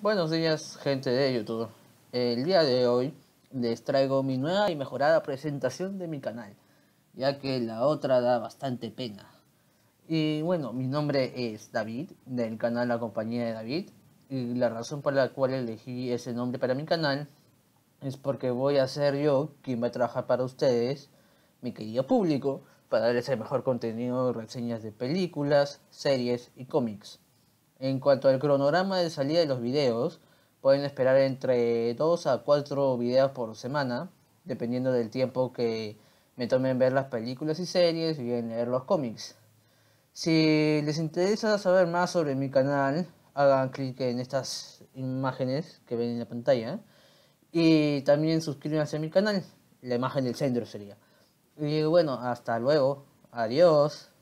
Buenos días gente de YouTube. El día de hoy les traigo mi nueva y mejorada presentación de mi canal, ya que la otra da bastante pena. Y bueno, mi nombre es David, del canal La Compañía de David, y la razón por la cual elegí ese nombre para mi canal es porque voy a ser yo quien va a trabajar para ustedes, mi querido público, para darles el mejor contenido, reseñas de películas, series y cómics. En cuanto al cronograma de salida de los videos, pueden esperar entre 2 a 4 videos por semana, dependiendo del tiempo que me tomen ver las películas y series y en leer los cómics. Si les interesa saber más sobre mi canal, hagan clic en estas imágenes que ven en la pantalla y también suscríbanse a mi canal, la imagen del centro sería. Y bueno, hasta luego, adiós.